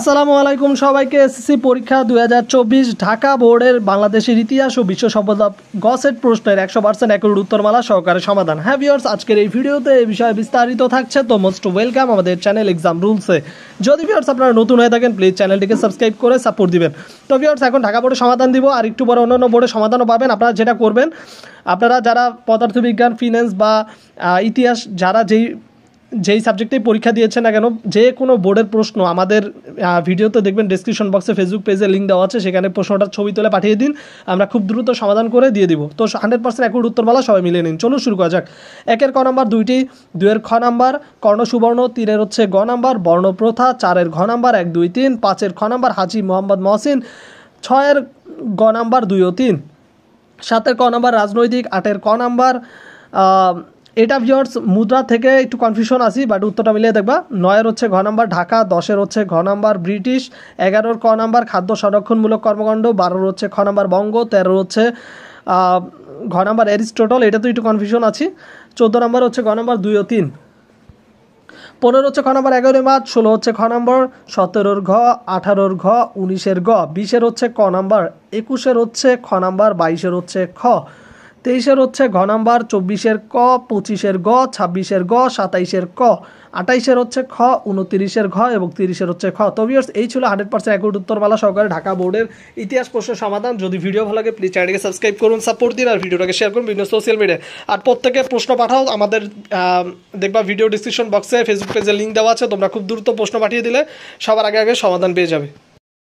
আসসালামু আলাইকুম সবাইকে এসএসসি পরীক্ষা দু ঢাকা বোর্ডের বাংলাদেশের ইতিহাস ও বিশ্ব সভ্যতা গসেট প্রশ্নের একশো পার্সেন্ট একর উত্তরমালা সহকারে সমাধান হ্যাঁ ভিওর্স আজকের এই ভিডিওতে এই বিষয়ে বিস্তারিত থাকছে তো মোস্ট ওয়েলকাম আমাদের চ্যানেল এক্সাম রুলসে যদি ভিওর্স আপনারা নতুন হয়ে থাকেন প্লিজ চ্যানেলটিকে সাবস্ক্রাইব করে সাপোর্ট দিবেন তো ভিওর্স এখন ঢাকা বোর্ডে সমাধান দিব আর একটু পরে অন্যান্য বোর্ডে সমাধানও পাবেন আপনারা যেটা করবেন আপনারা যারা পদার্থবিজ্ঞান ফিন্যান্স বা ইতিহাস যারা যেই যেই সাবজেক্টেই পরীক্ষা দিয়েছে না কেন যে কোনো বোর্ডের প্রশ্ন আমাদের ভিডিওতে দেখবেন ডিসক্রিপশন বক্সে ফেসবুক পেজে লিঙ্ক দেওয়া আছে সেখানে প্রশ্নটা ছবি তুলে পাঠিয়ে দিন আমরা খুব দ্রুত সমাধান করে দিয়ে দিব তো হান্ড্রেড পার্সেন্ট একুট উত্তরমালা সবাই মিলিয়ে নিন চলুন শুরু করা যাক একের ক নাম্বার দুইটি দুয়ের খ নাম্বার কর্ণ সুবর্ণ তিনের হচ্ছে গ নাম্বার বর্ণপ্রথা চারের ঘ নাম্বার এক দুই তিন পাঁচের খ নাম্বার হাজি মোহাম্মদ মহসিন ছয়ের গ নাম্বার দুই ও তিন সাতের ক নাম্বার রাজনৈতিক আটের ক নাম্বার এটা ভিওর্স মুদ্রা থেকে একটু কনফিউশন আসি বাট উত্তরটা মিলিয়ে দেখবা নয়ের হচ্ছে ঘ নাম্বার ঢাকা দশের হচ্ছে ঘ নাম্বার ব্রিটিশ এগারোর ক নাম্বার খাদ্য সংরক্ষণমূলক কর্মকাণ্ড বারোর হচ্ছে খ নাম্বার বঙ্গ তেরোর হচ্ছে ঘ নাম্বার অ্যারিস্টোটল এটা তো একটু কনফিউশন আছে চোদ্দো নাম্বার হচ্ছে ঘ নাম্বার দুই ও তিন পনেরো হচ্ছে খ নম্বর এগারোই মার্চ ষোলো হচ্ছে খ নম্বর সতেরোর ঘ আঠারোর ঘ উনিশের গ বিশের হচ্ছে ক নম্বর একুশের হচ্ছে খ নম্বর বাইশের হচ্ছে খ তেইশের হচ্ছে ঘ নাম্বার চব্বিশের ক পঁচিশের গ ছাব্বিশের গ সাতাইশের ক আঠাইশের হচ্ছে খ উনতিরিশের ঘ এবং তিরিশের হচ্ছে খ তো এই ছিল হান্ড্রেড পার্সেন্ট একুট উত্তরমালা সহকারে ঢাকা বোর্ডের ইতিহাস প্রশ্ন সমাধান যদি ভিডিও ভালো লাগে প্লিজ চ্যানেলকে সাবস্ক্রাইব করুন সাপোর্ট দিন আর ভিডিওটাকে শেয়ার করুন বিভিন্ন সোশ্যাল মিডিয়ায় আর প্রত্যেকের প্রশ্ন পাঠাও আমাদের দেখবা ভিডিও ডিসক্রিপশন বক্সে ফেসবুক পেজে লিঙ্ক দেওয়া আছে তোমরা খুব দ্রুত প্রশ্ন পাঠিয়ে দিলে সবার আগে আগে সমাধান পেয়ে যাবে